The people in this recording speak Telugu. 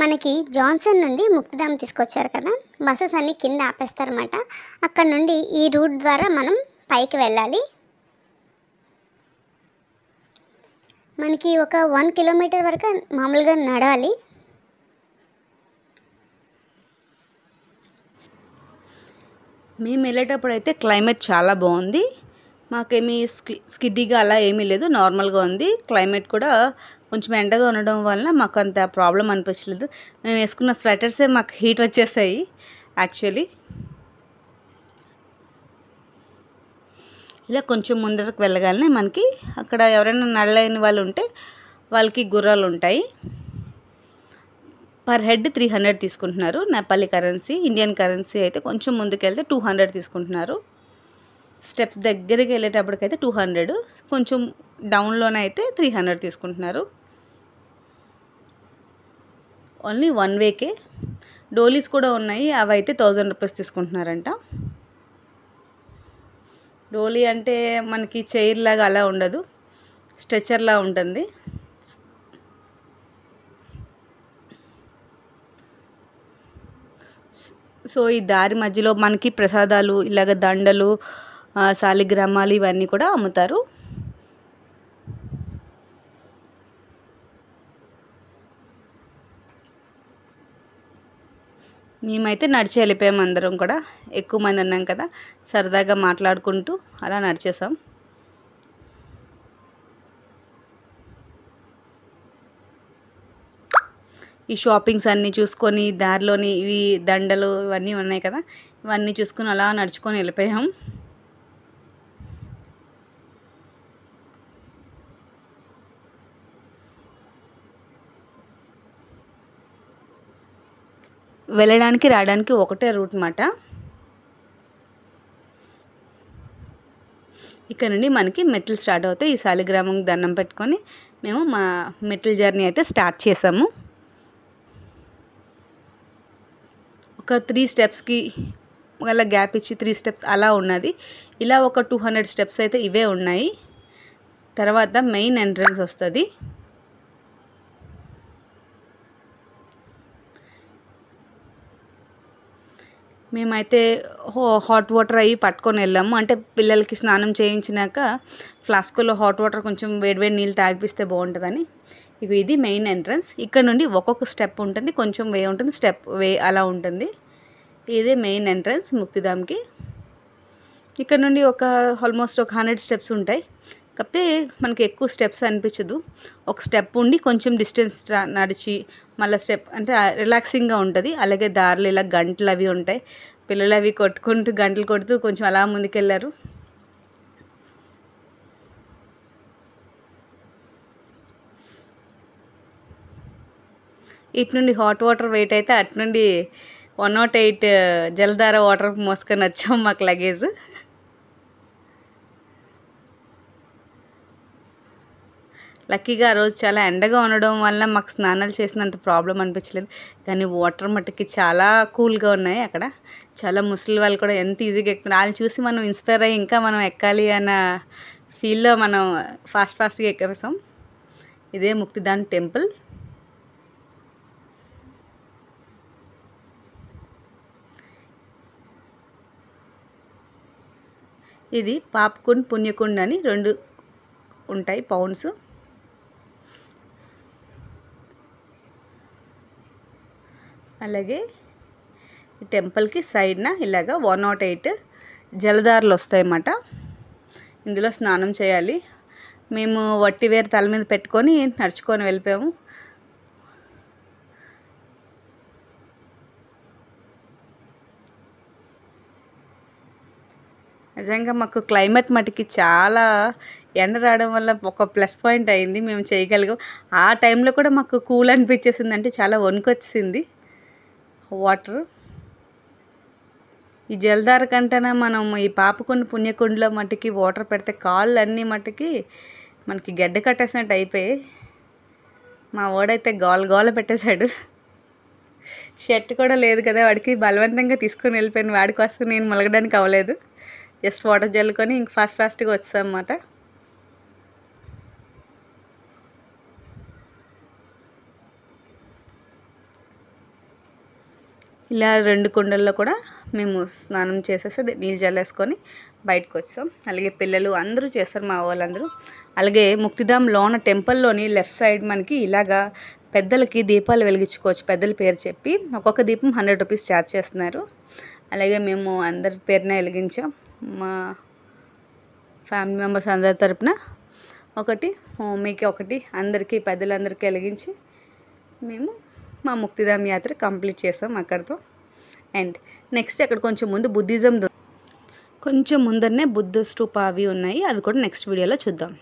మనకి జాన్సన్ నుండి ముక్తిధామ్ తీసుకొచ్చారు కదా బస్సెస్ అన్నీ కింద ఆపేస్తారన్నమాట అక్కడ నుండి ఈ రూట్ ద్వారా మనం పైకి వెళ్ళాలి మనకి ఒక వన్ కిలోమీటర్ వరకు మామూలుగా నడవాలి మేము వెళ్ళేటప్పుడు అయితే క్లైమేట్ చాలా బాగుంది మాకేమీ స్కి స్కిడ్డీగా అలా ఏమీ లేదు నార్మల్గా ఉంది క్లైమేట్ కూడా కొంచెం ఎండగా ఉండడం వలన మాకు అంత ప్రాబ్లం అనిపించలేదు మేము వేసుకున్న స్వెటర్సే మాకు హీట్ వచ్చేసాయి యాక్చువల్లీ ఇలా కొంచెం ముందరకు వెళ్ళగానే మనకి అక్కడ ఎవరైనా నడలేని వాళ్ళు ఉంటే వాళ్ళకి గుర్రాలు ఉంటాయి పర్ హెడ్ త్రీ హండ్రెడ్ తీసుకుంటున్నారు నేపాలి కరెన్సీ ఇండియన్ కరెన్సీ అయితే కొంచెం ముందుకెళ్తే టూ హండ్రెడ్ తీసుకుంటున్నారు స్టెప్స్ దగ్గరికి వెళ్ళేటప్పటికైతే టూ హండ్రెడ్ కొంచెం డౌన్లోనైతే త్రీ హండ్రెడ్ తీసుకుంటున్నారు ఓన్లీ వన్ వేకే డోలీస్ కూడా ఉన్నాయి అవి అయితే థౌజండ్ రూపీస్ తీసుకుంటున్నారంట డోలీ అంటే మనకి చైర్ లాగా అలా ఉండదు స్ట్రెచర్లా ఉంటుంది సో ఈ దారి మధ్యలో మనకి ప్రసాదాలు ఇలాగ దండలు శాలిగ్రామాలు ఇవన్నీ కూడా అమ్ముతారు మేమైతే నడిచి వెళ్ళిపోయాం అందరం కూడా ఎక్కువ మంది ఉన్నాం కదా సరదాగా మాట్లాడుకుంటూ అలా నడిచేసాం ఈ షాపింగ్స్ అన్నీ చూసుకొని దారిలోని ఇవి దండలు ఇవన్నీ ఉన్నాయి కదా ఇవన్నీ చూసుకొని అలా నడుచుకొని వెళ్ళిపోయాం వెళ్ళడానికి రావడానికి ఒకటే రూట్ మాట ఇక్కడ నుండి మనకి మెట్లు స్టార్ట్ అవుతాయి ఈ శాలిగ్రామం దండం పెట్టుకొని మేము మా మెట్ల జర్నీ అయితే స్టార్ట్ చేసాము ఒక త్రీ స్టెప్స్కి అలా గ్యాప్ ఇచ్చి త్రీ స్టెప్స్ అలా ఉన్నది ఇలా ఒక టూ హండ్రెడ్ స్టెప్స్ అయితే ఇవే ఉన్నాయి తర్వాత మెయిన్ ఎంట్రన్స్ వస్తుంది మేమైతే హో హాట్ వాటర్ అవి పట్టుకొని వెళ్ళాము అంటే పిల్లలకి స్నానం చేయించినాక ఫ్లాస్కులో హాట్ వాటర్ కొంచెం వేడివేడి నీళ్ళు తాగిపిస్తే బాగుంటుందని ఇక ఇది మెయిన్ ఎంట్రన్స్ ఇక్కడ నుండి ఒక్కొక్క స్టెప్ ఉంటుంది కొంచెం వే ఉంటుంది స్టెప్ వే అలా ఉంటుంది ఇదే మెయిన్ ఎంట్రన్స్ ముక్తిధామ్కి ఇక్కడ నుండి ఒక ఆల్మోస్ట్ ఒక హండ్రెడ్ స్టెప్స్ ఉంటాయి కాకపోతే మనకి ఎక్కువ స్టెప్స్ అనిపించదు ఒక స్టెప్ ఉండి కొంచెం డిస్టెన్స్ నడిచి మళ్ళీ స్టెప్ అంటే రిలాక్సింగ్గా ఉంటుంది అలాగే దారిలో ఇలా గంటలు అవి ఉంటాయి పిల్లలు అవి కొట్టుకుంటూ గంటలు కొడుతూ కొంచెం అలా ముందుకెళ్ళారు ఇటు నుండి హాట్ వాటర్ వెయిట్ అయితే అటు నుండి వన్ నాట్ ఎయిట్ జలధార వాటర్ మోసుకొని వచ్చాం మాకు లగేజ్ లక్కీగా ఆ రోజు చాలా ఎండగా ఉండడం వల్ల మాకు స్నానాలు చేసినంత ప్రాబ్లం అనిపించలేదు కానీ వాటర్ మట్టుకి చాలా కూల్గా ఉన్నాయి అక్కడ చాలా ముసలి వాళ్ళు కూడా ఎంత ఈజీగా ఎక్కుతున్నారు వాళ్ళని చూసి మనం ఇన్స్పైర్ అయ్యి ఇంకా మనం ఎక్కాలి అన్న ఫీల్లో మనం ఫాస్ట్ ఫాస్ట్గా ఎక్కేసాం ఇదే ముక్తిదాన్ టెంపుల్ ఇది పాప్కుండ్ పుణ్యకుండ్ అని రెండు ఉంటాయి పౌండ్స్ అలాగే ఈ టెంపుల్కి సైడ్న ఇలాగ వన్ నాట్ ఎయిట్ జలధారలు వస్తాయన్నమాట ఇందులో స్నానం చేయాలి మేము వట్టి వేరు తల మీద పెట్టుకొని నడుచుకొని వెళ్ళిపోయాము నిజంగా మాకు క్లైమేట్ మటుకి చాలా ఎండ రావడం వల్ల ఒక ప్లస్ పాయింట్ అయింది మేము చేయగలిగాం ఆ టైంలో కూడా మాకు కూల్ అనిపించేసింది అంటే చాలా వణుకొచ్చింది వాటర్ ఈ జలధార కంటేనే మనం ఈ పాపకుండ పుణ్యకుండలో మట్టికి వాటర్ పెడితే కాళ్ళు అన్నీ మట్టికి మనకి గడ్డ కట్టేసినట్టు అయిపోయి మా వాడైతే గోల గోల పెట్టేశాడు షర్ట్ కూడా లేదు కదా వాడికి బలవంతంగా తీసుకొని వెళ్ళిపోయాను వాడి కోసం నేను మలగడానికి అవ్వలేదు జస్ట్ వాటర్ జల్లుకొని ఇంక ఫాస్ట్ ఫాస్ట్గా వచ్చామన్నమాట ఇలా రెండు కుండల్లో కూడా మేము స్నానం చేసేసి నీళ్ళు జల్లేసుకొని బయటకు వచ్చాం అలాగే పిల్లలు అందరూ చేస్తారు మా వాళ్ళందరూ అలాగే ముక్తిధామ్ లోన టెంపుల్లోని లెఫ్ట్ సైడ్ మనకి ఇలాగా పెద్దలకి దీపాలు వెలిగించుకోవచ్చు పెద్దల పేరు చెప్పి ఒక్కొక్క దీపం హండ్రెడ్ రూపీస్ ఛార్జ్ చేస్తున్నారు అలాగే మేము అందరి పేరున వెలిగించాం మా ఫ్యామిలీ మెంబర్స్ అందరి తరపున ఒకటి మీకు ఒకటి అందరికీ పెద్దలందరికీ వెలిగించి మేము మా ముక్తిధామ్ యాత్ర కంప్లీట్ చేసాం అక్కడితో అండ్ నెక్స్ట్ అక్కడ కొంచెం ముందు బుద్ధిజం కొంచెం ముందరనే బుద్ధ స్థూప అవి ఉన్నాయి అవి కూడా నెక్స్ట్ వీడియోలో చూద్దాం